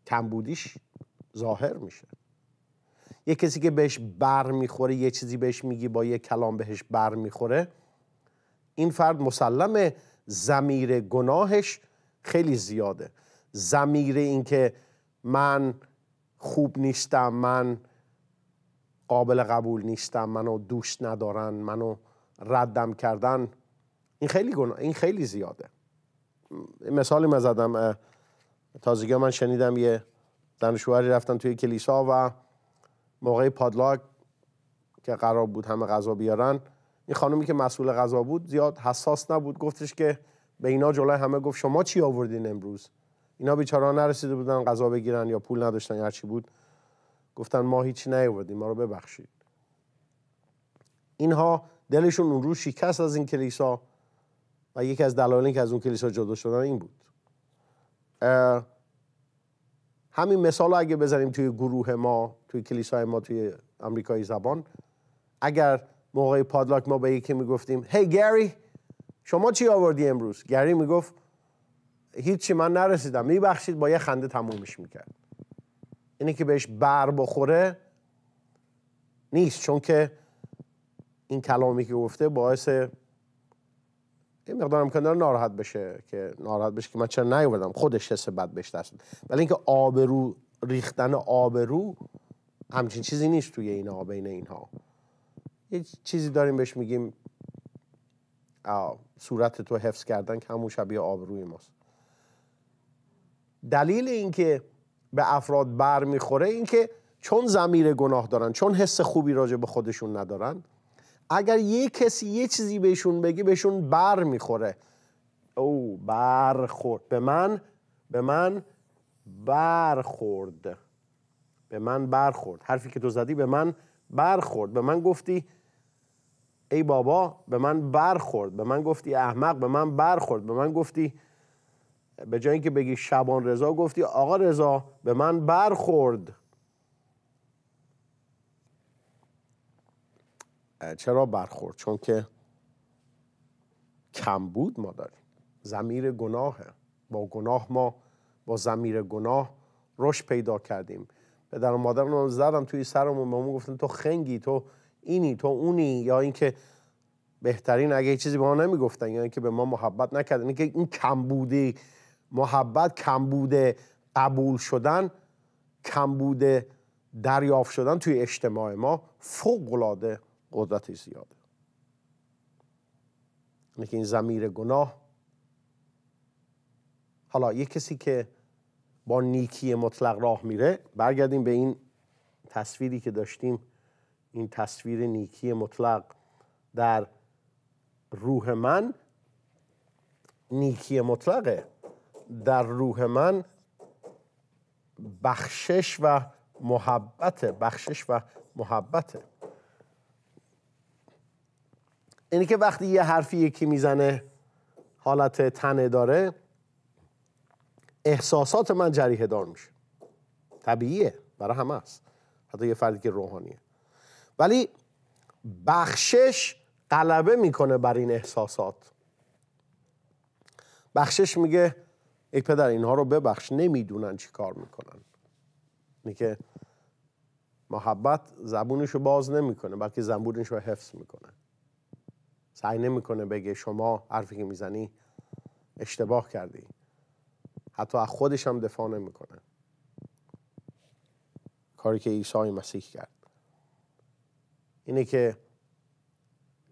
کمبودیش ظاهر میشه یه کسی که بهش بر میخوره یه چیزی بهش میگی با یه کلام بهش بر میخوره این فرد مسلم زمیر گناهش خیلی زیاده زمیر اینکه من خوب نیستم من قابل قبول نیستم منو دوست ندارن منو ردم کردن این خیلی گناه این خیلی زیاده مثالی من زدم تازگی من شنیدم یه دانشواری رفتن توی کلیسا و موقع پادلاک که قرار بود همه غذا بیارن این خانمی که مسئول غذا بود زیاد حساس نبود گفتش که به اینا جلوی همه گفت شما چی آوردین امروز اینا بیچاره نرسیده بودن غذا بگیرن یا پول نداشتن یا هرچی بود گفتن ما هیچی نیاوردیم ما رو ببخشید اینها دلشون اون روز شکست از این کلیسا و یکی از دلایل که از اون کلیسا جدا شدن این بود همین مثال اگه بزنیم توی گروه ما توی کلیسای ما توی امریکایی زبان اگر موقع پادلاک ما به یکی میگفتیم هی گری شما چی آوردی امروز گری میگفت هیچی من نرسیدم میبخشید با یه خنده تمومش میکرد اینه که بهش بر بخوره نیست چون که این کلامی که گفته باعث یه مقدار امکان ناراحت بشه که ناراحت بشه که من چرا نیومدم خودش حس بد بهش دست ولی اینکه آبرو ریختن آبرو همچین چیزی نیست توی این بین اینها یه چیزی داریم بهش میگیم صورت تو حفظ کردن که همون شبیه آبروی ماست دلیل اینکه به افراد بر میخوره اینکه چون زمیر گناه دارن چون حس خوبی راجع به خودشون ندارن اگر یه کسی یه چیزی بهشون بگی بهشون بر میخوره او برخورد به من به من برخورد به من برخورد حرفی که تو زدی به من برخورد به من گفتی ای بابا به من برخورد به من گفتی احمق به من برخورد به من گفتی به جای اینکه بگی شبان رضا گفتی آقا رضا به من برخورد چرا برخورد چون که کمبود ما داریم زمیر گناهه با گناه ما با زمیر گناه رشد پیدا کردیم به و مادر رو زدم توی سرمون به گفتن تو خنگی تو اینی تو اونی یا اینکه بهترین اگه چیزی به ما نمیگفتن یا اینکه به ما محبت نکردن اینکه این کمبودی محبت کمبود قبول شدن کمبود دریافت شدن توی اجتماع ما فوق العاده قدرتی زیاده این زمیر گناه حالا یه کسی که با نیکی مطلق راه میره برگردیم به این تصویری که داشتیم این تصویر نیکی مطلق در روح من نیکی مطلقه در روح من بخشش و محبت بخشش و محبته اینی که وقتی یه حرفی یکی میزنه حالت تنه داره احساسات من جریه دار میشه طبیعیه برای همه است حتی یه فردی که روحانیه ولی بخشش غلبه میکنه بر این احساسات بخشش میگه ای پدر اینها رو ببخش نمیدونن چی کار میکنن میگه محبت زبونش رو باز نمیکنه بلکه زبونش رو حفظ میکنه سعی نمیکنه بگه شما حرفی که میزنی اشتباه کردی حتی از خودش هم دفاع نمیکنه کاری که عیسی مسیح کرد اینه که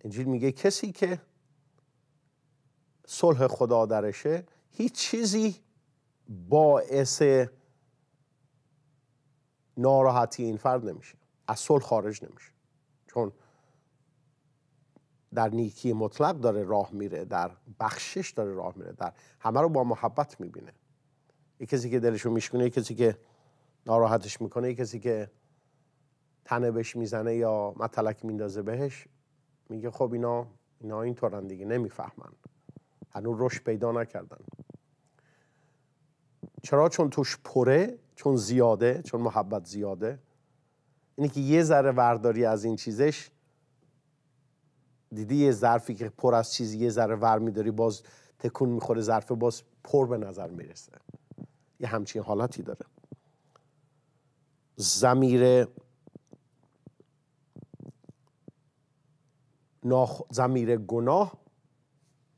انجیل میگه کسی که صلح خدا درشه هیچ چیزی باعث ناراحتی این فرد نمیشه از صلح خارج نمیشه چون در نیکی مطلق داره راه میره در بخشش داره راه میره در همه رو با محبت میبینه یه کسی که دلشو میشکنه یه کسی که ناراحتش میکنه یه کسی که تنه بهش میزنه یا متلک میندازه بهش میگه خب اینا اینا اینطورن دیگه نمیفهمن هنوز روش پیدا نکردن چرا چون توش پره چون زیاده چون محبت زیاده اینه که یه ذره ورداری از این چیزش دیدی یه ظرفی که پر از چیزی یه ذره ور میداری باز تکون میخوره ظرف باز پر به نظر میرسه یه همچین حالتی داره زمیر ناخ... زمیر گناه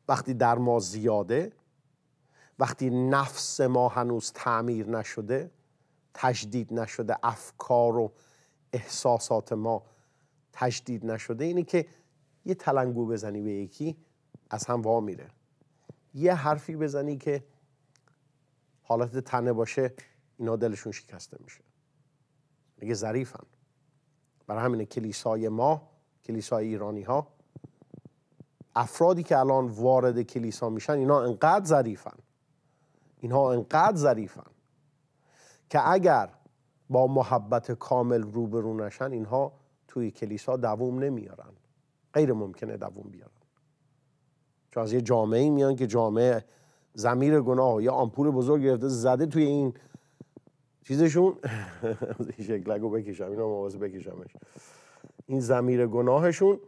وقتی در ما زیاده وقتی نفس ما هنوز تعمیر نشده تجدید نشده افکار و احساسات ما تجدید نشده اینه که یه تلنگو بزنی به یکی از هم وا میره یه حرفی بزنی که حالت تنه باشه اینا دلشون شکسته میشه میگه ظریفن برای همین کلیسای ما کلیسای ایرانی ها افرادی که الان وارد کلیسا میشن اینا انقدر ظریفن اینها انقدر ظریفن که اگر با محبت کامل روبرو نشن اینها توی کلیسا دووم نمیارن غیر ممکنه دووم بیارن چون از یه جامعه میان که جامعه زمیر گناه یا آمپول بزرگ گرفته زده توی این چیزشون این شکلگو بکشم اینو مواظب بکشمش این زمیر گناهشون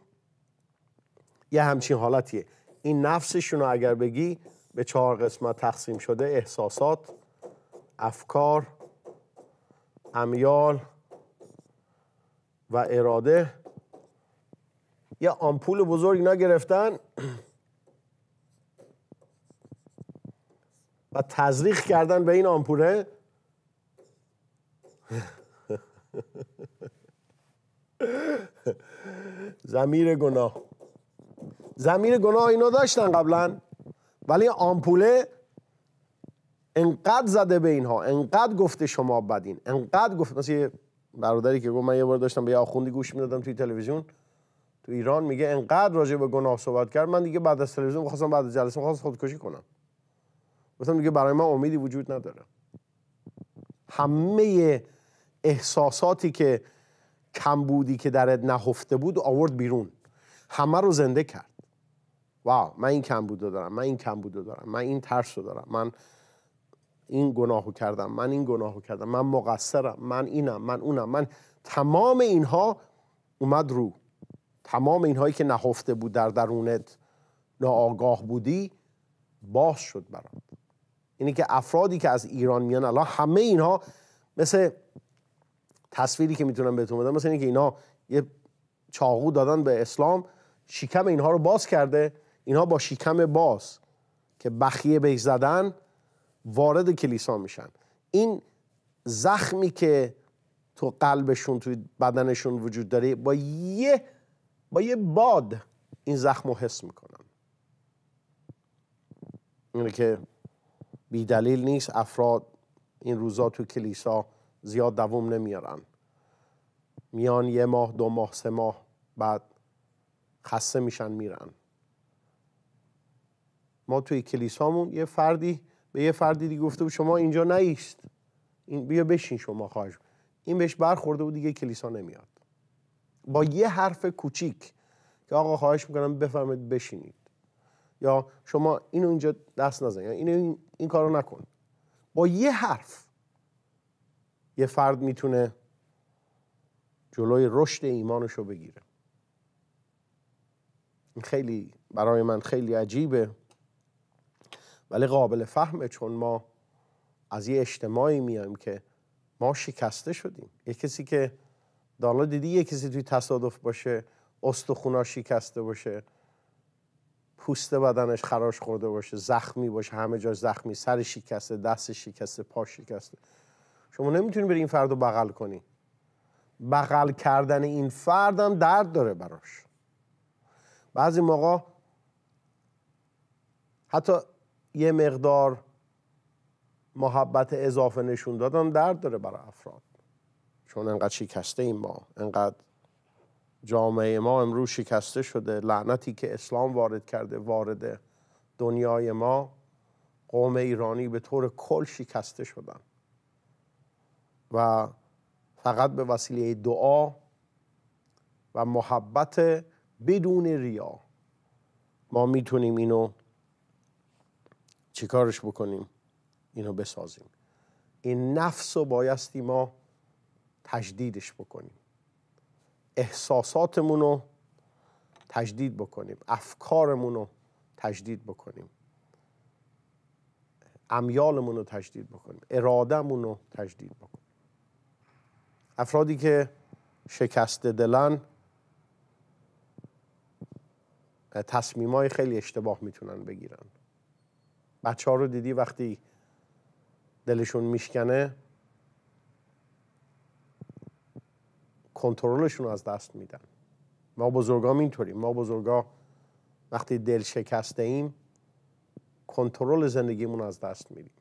یه همچین حالتیه این نفسشون رو اگر بگی به چهار قسمت تقسیم شده احساسات افکار امیال و اراده یا آمپول بزرگ اینا گرفتن و تزریخ کردن به این آمپوله زمیر گناه زمیر گناه اینو داشتن قبلا ولی آمپوله انقدر زده به اینها انقدر گفته شما بدین انقدر گفت مثل یه برادری که گفت من یه بار داشتم به یه آخوندی گوش میدادم توی تلویزیون ایران میگه انقدر راجع به گناه صحبت کرد من دیگه بعد از تلویزیون خواستم بعد از جلسه خواستم خودکشی کنم گفتم دیگه برای من امیدی وجود نداره همه احساساتی که کمبودی بودی که در نهفته بود آورد بیرون همه رو زنده کرد واو من این کم رو دارم من این کم بود دارم من این ترس رو دارم من این گناهو کردم من این گناهو کردم من مقصرم من اینم من اونم من تمام اینها اومد رو تمام اینهایی که نهفته بود در درونت ناآگاه بودی باز شد برات اینه که افرادی که از ایران میان الان همه اینها مثل تصویری که میتونم بهتون بدم مثل اینکه که اینا یه چاقو دادن به اسلام شیکم اینها رو باز کرده اینها با شیکم باز که بخیه بهش زدن وارد کلیسا میشن این زخمی که تو قلبشون توی بدنشون وجود داره با یه با یه باد این زخم رو حس میکنن اینه که دلیل نیست افراد این روزا تو کلیسا زیاد دوم نمیارن میان یه ماه دو ماه سه ماه بعد خسته میشن میرن ما توی کلیسامون یه فردی به یه فردی دیگه گفته بود شما اینجا نیست این بیا بشین شما خواهش این بهش برخورده بود دیگه کلیسا نمیاد با یه حرف کوچیک که آقا خواهش میکنم بفرمایید بشینید یا شما اینو اینجا دست نزنید یا این, این کارو نکن با یه حرف یه فرد میتونه جلوی رشد ایمانش رو بگیره این خیلی برای من خیلی عجیبه ولی قابل فهمه چون ما از یه اجتماعی میایم که ما شکسته شدیم یه کسی که دیدی یه کسی توی تصادف باشه استخونا شکسته باشه پوست بدنش خراش خورده باشه زخمی باشه همه جا زخمی سر شکسته دست شکسته پا شکسته شما نمیتونی بری این فرد رو بغل کنی بغل کردن این فرد درد داره براش بعضی موقع حتی یه مقدار محبت اضافه نشون دادن درد داره برای افراد چون انقدر شکسته ایم ما انقدر جامعه ما امروز شکسته شده لعنتی که اسلام وارد کرده وارد دنیای ما قوم ایرانی به طور کل شکسته شدن و فقط به وسیله دعا و محبت بدون ریا ما میتونیم اینو چیکارش بکنیم اینو بسازیم این نفس و بایستی ما تجدیدش بکنیم احساساتمون رو تجدید بکنیم افکارمون رو تجدید بکنیم امیالمون رو تجدید بکنیم ارادهمون رو تجدید بکنیم افرادی که شکست دلن های خیلی اشتباه میتونن بگیرن بچه ها رو دیدی وقتی دلشون میشکنه کنترلشون رو از دست میدن ما بزرگا اینطوریم ما بزرگا وقتی دل شکسته ایم کنترل زندگیمون از دست میدیم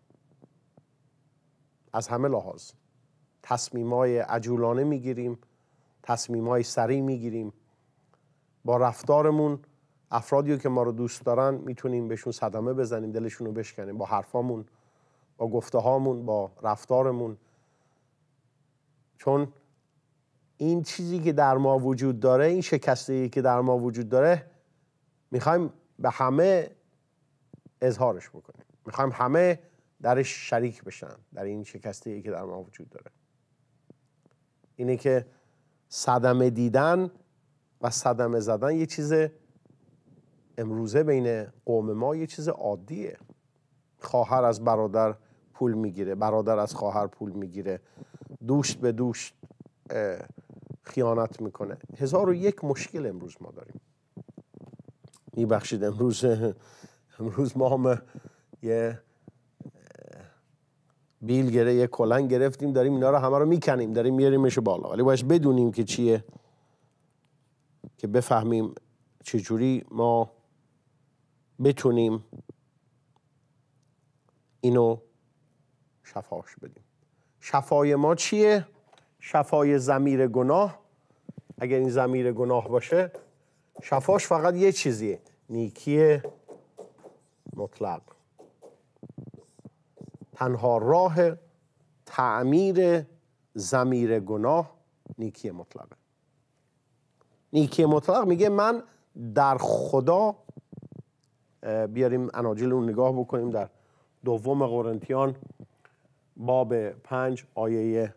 از همه لحاظ تصمیم عجولانه میگیریم تصمیم های سریع میگیریم با رفتارمون افرادی که ما رو دوست دارن میتونیم بهشون صدمه بزنیم دلشون رو بشکنیم با حرفامون با گفته هامون با رفتارمون چون این چیزی که در ما وجود داره این شکسته که در ما وجود داره میخوایم به همه اظهارش بکنیم میخوایم همه درش شریک بشن در این شکسته که در ما وجود داره اینه که صدمه دیدن و صدمه زدن یه چیز امروزه بین قوم ما یه چیز عادیه خواهر از برادر پول میگیره برادر از خواهر پول میگیره دوش به دوش خیانت میکنه هزار و یک مشکل امروز ما داریم میبخشید امروز امروز ما هم یه بیل گره یه کلن گرفتیم داریم اینا رو همه رو میکنیم داریم میاریمش بالا ولی باید بدونیم که چیه که بفهمیم چجوری ما بتونیم اینو شفاش بدیم شفای ما چیه؟ شفای زمیر گناه اگر این زمیر گناه باشه شفاش فقط یه چیزیه نیکی مطلق تنها راه تعمیر زمیر گناه نیکی مطلق نیکی مطلق میگه من در خدا بیاریم اناجیل رو نگاه بکنیم در دوم قرنتیان باب پنج آیه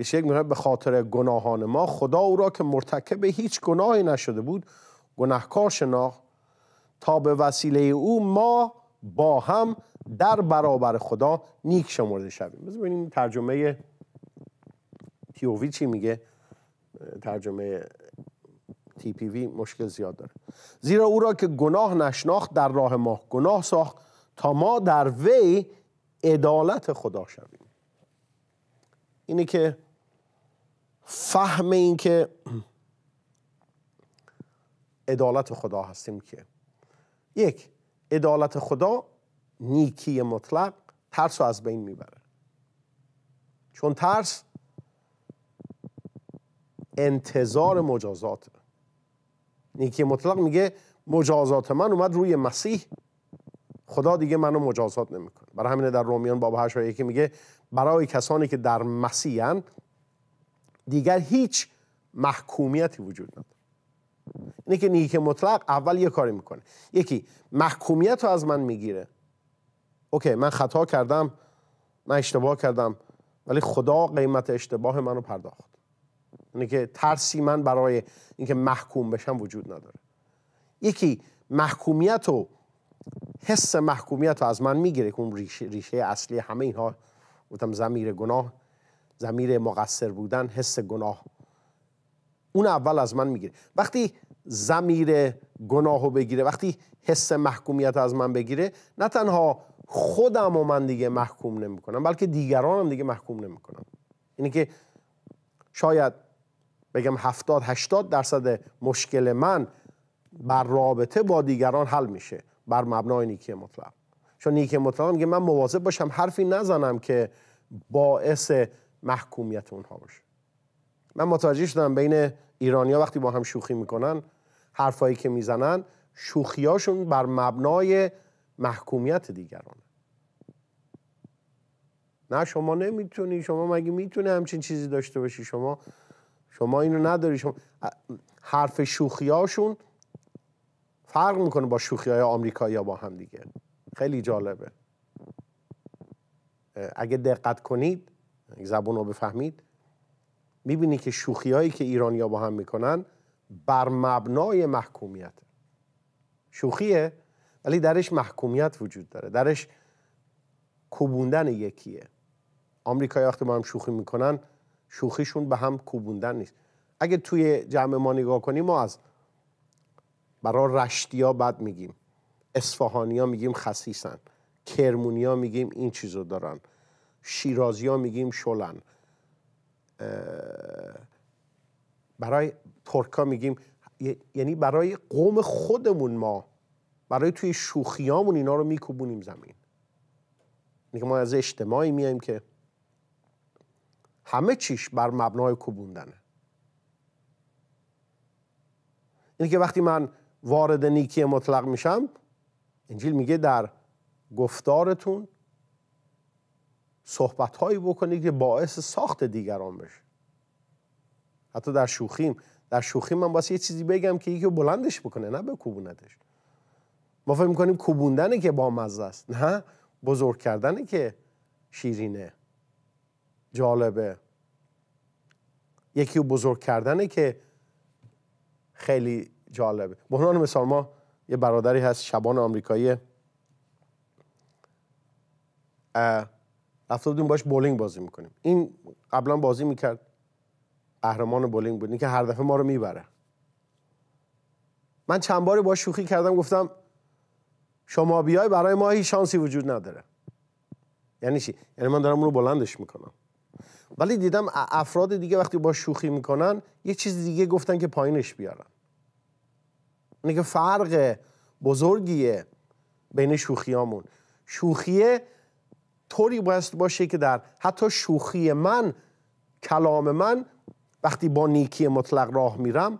21 به خاطر گناهان ما خدا او را که مرتکب هیچ گناهی نشده بود گناهکار شناخ تا به وسیله او ما با هم در برابر خدا نیک شمرده شویم ببینیم ترجمه تیووی چی میگه ترجمه تی پی وی مشکل زیاد داره زیرا او را که گناه نشناخت در راه ما گناه ساخت تا ما در وی عدالت خدا شویم اینه که فهم این که عدالت خدا هستیم که یک عدالت خدا نیکی مطلق ترس رو از بین میبره چون ترس انتظار مجازات نیکی مطلق میگه مجازات من اومد روی مسیح خدا دیگه منو مجازات نمیکنه برای همینه در رومیان باب 8 یکی میگه برای کسانی که در مسیحن دیگر هیچ محکومیتی وجود نداره اینه که نیکی مطلق اول یه کاری میکنه یکی محکومیت رو از من میگیره اوکی من خطا کردم من اشتباه کردم ولی خدا قیمت اشتباه منو پرداخت اینه که ترسی من برای اینکه محکوم بشم وجود نداره یکی محکومیت حس محکومیت رو از من میگیره که اون ریشه, اصلی همه اینها گفتم زمیر گناه زمیر مقصر بودن حس گناه اون اول از من میگیره وقتی زمیر گناهو بگیره وقتی حس محکومیت از من بگیره نه تنها خودم و من دیگه محکوم نمیکنم بلکه دیگرانم دیگه محکوم نمیکنم اینه که شاید بگم هفتاد هشتاد درصد مشکل من بر رابطه با دیگران حل میشه بر مبنای نیکی مطلق چون نیکی مطلق میگه من مواظب باشم حرفی نزنم که باعث محکومیت اونها باشه من متوجه شدم بین ایرانیا وقتی با هم شوخی میکنن حرفایی که میزنن شوخیاشون بر مبنای محکومیت دیگرانه. نه شما نمیتونی شما مگه میتونی همچین چیزی داشته باشی شما شما اینو نداری شما حرف شوخیاشون فرق میکنه با شوخی های آمریکایی ها با هم دیگه خیلی جالبه اگه دقت کنید زبون رو بفهمید میبینی که شوخی هایی که ایرانیا با هم میکنن بر مبنای محکومیت شوخیه ولی درش محکومیت وجود داره درش کوبوندن یکیه آمریکایی وقتی با هم شوخی میکنن شوخیشون به هم کوبوندن نیست اگه توی جمع ما نگاه کنیم ما از برای رشتیا بد میگیم اصفهانیا میگیم خسیسن کرمونیا میگیم این چیزو دارن شیرازی ها میگیم شلن برای ترکا میگیم یعنی برای قوم خودمون ما برای توی شوخیامون اینا رو میکوبونیم زمین میگه ما از اجتماعی میایم که همه چیش بر مبنای کوبوندنه اینه که وقتی من وارد نیکی مطلق میشم انجیل میگه در گفتارتون صحبت هایی بکنی که باعث ساخت دیگران بشه حتی در شوخیم در شوخی من باید یه چیزی بگم که یکی بلندش بکنه نه به کوبوندش ما فکر میکنیم کوبوندنه که با مزه است نه بزرگ کردنه که شیرینه جالبه یکی بزرگ کردنه که خیلی جالبه به عنوان مثال ما یه برادری هست شبان آمریکایی رفته بودیم باش بولینگ بازی میکنیم این قبلا بازی میکرد قهرمان بولینگ بود که هر دفعه ما رو میبره من چند باری با شوخی کردم گفتم شما بیای برای ما هیچ شانسی وجود نداره یعنی چی یعنی من دارم اون رو بلندش میکنم ولی دیدم افراد دیگه وقتی با شوخی میکنن یه چیز دیگه گفتن که پایینش بیارن اینه که فرق بزرگیه بین شوخیامون شوخیه طوری بایست باشه که در حتی شوخی من کلام من وقتی با نیکی مطلق راه میرم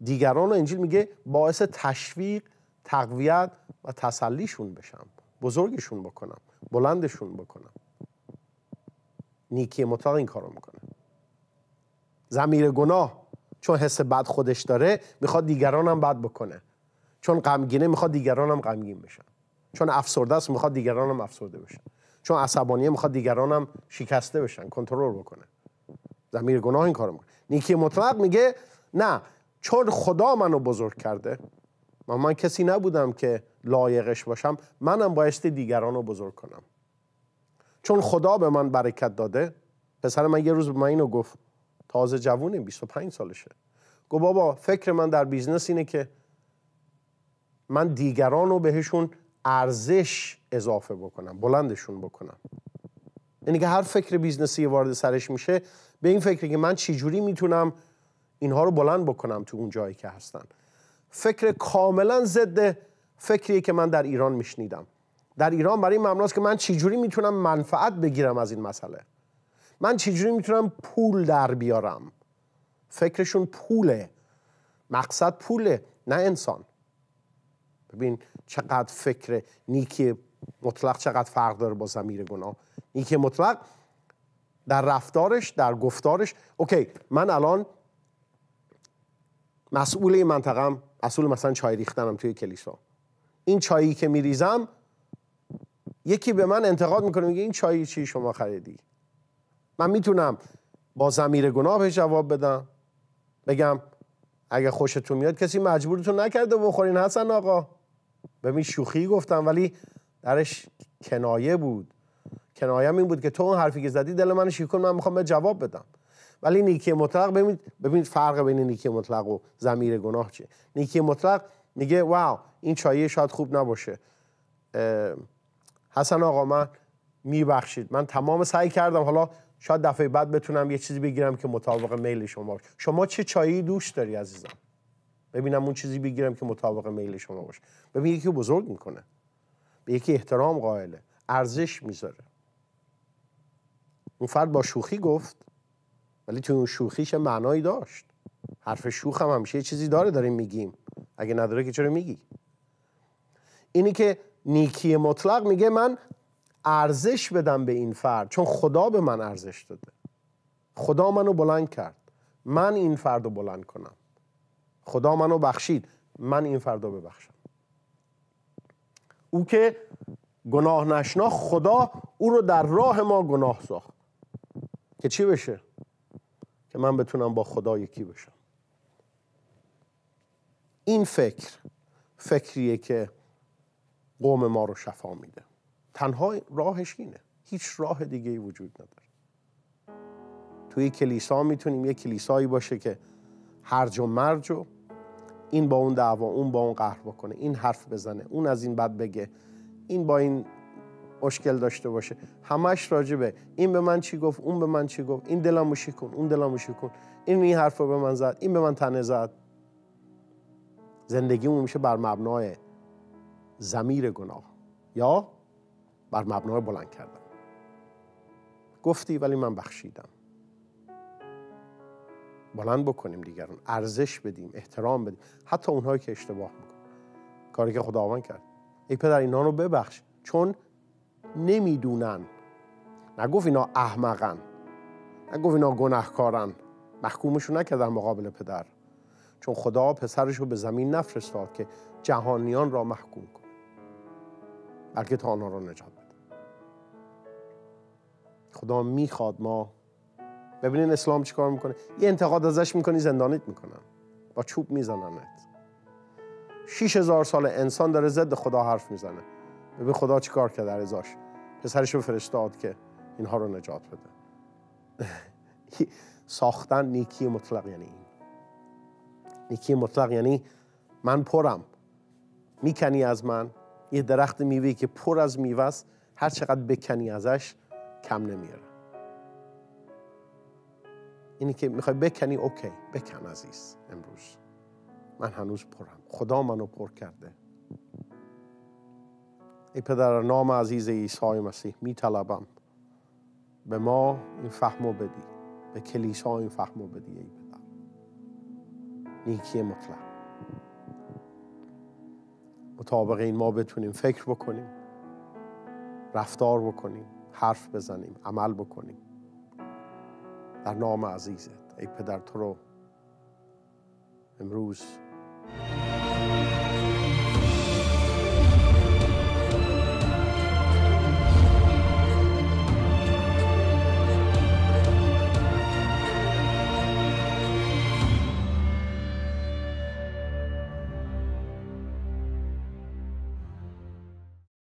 دیگران انجیل میگه باعث تشویق تقویت و تسلیشون بشم بزرگشون بکنم بلندشون بکنم نیکی مطلق این کارو میکنه زمیر گناه چون حس بد خودش داره میخواد دیگرانم بد بکنه چون غمگینه میخواد دیگرانم غمگین بشن چون افسرده است میخواد دیگرانم افسرده بشن چون عصبانیه میخواد دیگرانم شکسته بشن کنترل بکنه زمیر گناه این کارو میکنه نیکی مطلق میگه نه چون خدا منو بزرگ کرده من من کسی نبودم که لایقش باشم منم بایستی دیگران رو بزرگ کنم چون خدا به من برکت داده پسر من یه روز به من اینو گفت تازه جوونه 25 سالشه گفت بابا فکر من در بیزنس اینه که من دیگرانو بهشون ارزش اضافه بکنم بلندشون بکنم یعنی که هر فکر بیزنسی وارد سرش میشه به این فکر که من چجوری میتونم اینها رو بلند بکنم تو اون جایی که هستن فکر کاملا ضد فکریه که من در ایران میشنیدم در ایران برای این است که من چجوری میتونم منفعت بگیرم از این مسئله من چجوری میتونم پول در بیارم فکرشون پوله مقصد پوله نه انسان ببین چقدر فکر نیکی مطلق چقدر فرق داره با زمیر گناه نیکی مطلق در رفتارش در گفتارش اوکی من الان مسئول این منطقم مسئول مثلا چای ریختنم توی کلیسا این چایی که میریزم یکی به من انتقاد میکنه میگه این چایی چی شما خریدی من میتونم با زمیر گناه به جواب بدم بگم اگه خوشتون میاد کسی مجبورتون نکرده بخورین حسن آقا می شوخی گفتم ولی درش کنایه بود کنایه این بود که تو اون حرفی که زدی دل من شیر من میخوام به جواب بدم ولی نیکی مطلق ببین ببین فرق بین نیکی مطلق و زمیر گناه چیه نیکی مطلق میگه واو این چایه شاید خوب نباشه حسن آقا من میبخشید من تمام سعی کردم حالا شاید دفعه بعد بتونم یه چیزی بگیرم که مطابق میل شما شما چه چایی دوست داری عزیزم ببینم اون چیزی بگیرم که مطابق میل شما باشه ببین یکی بزرگ میکنه به یکی احترام قائله ارزش میذاره اون فرد با شوخی گفت ولی توی اون شوخیش معنایی داشت حرف شوخ هم همیشه یه چیزی داره داریم میگیم اگه نداره که چرا میگی اینی که نیکی مطلق میگه من ارزش بدم به این فرد چون خدا به من ارزش داده خدا منو بلند کرد من این فرد رو بلند کنم خدا منو بخشید من این فردا ببخشم او که گناه نشنا خدا او رو در راه ما گناه ساخت که چی بشه که من بتونم با خدا یکی بشم این فکر فکریه که قوم ما رو شفا میده تنها راهش اینه هیچ راه دیگه ای وجود نداره توی کلیسا میتونیم یه کلیسایی باشه که هرج و مرج و این با اون دعوا اون با اون قهر بکنه این حرف بزنه اون از این بد بگه این با این مشکل داشته باشه همش راجبه این به من چی گفت اون به من چی گفت این دلموشی کن اون دلموشی کن این این حرفو به من زد این به من تنه زد زندگیمون میشه بر مبنای زمیر گناه یا بر مبنای بلند کردن گفتی ولی من بخشیدم بلند بکنیم دیگران ارزش بدیم احترام بدیم حتی اونهایی که اشتباه میکنن کاری که خداوند کرد ای پدر اینا رو ببخش چون نمیدونن نگفت اینا احمقن نگفت اینا گناهکارن محکومشون نکرد در مقابل پدر چون خدا پسرش رو به زمین نفرستاد که جهانیان را محکوم کنه بلکه تا آنها را نجات بده خدا میخواد ما ببینین اسلام چیکار میکنه یه انتقاد ازش میکنی زندانیت میکنم. با چوب میزننت شیش هزار سال انسان داره ضد خدا حرف میزنه ببین خدا چیکار که در ازاش پسرش رو فرستاد که اینها رو نجات بده ساختن نیکی مطلق یعنی این نیکی مطلق یعنی من پرم میکنی از من یه درخت میوه که پر از میوه است هر چقدر بکنی ازش کم نمیاره اینی که میخوای بکنی اوکی بکن عزیز امروز من هنوز پرم خدا منو پر کرده ای پدر نام عزیز عیسی مسیح میطلبم به ما این فهمو بدی به کلیسا این فهمو بدی ای پدر نیکی مطلق مطابق این ما بتونیم فکر بکنیم رفتار بکنیم حرف بزنیم عمل بکنیم در نام عزیزت ای پدر تو امروز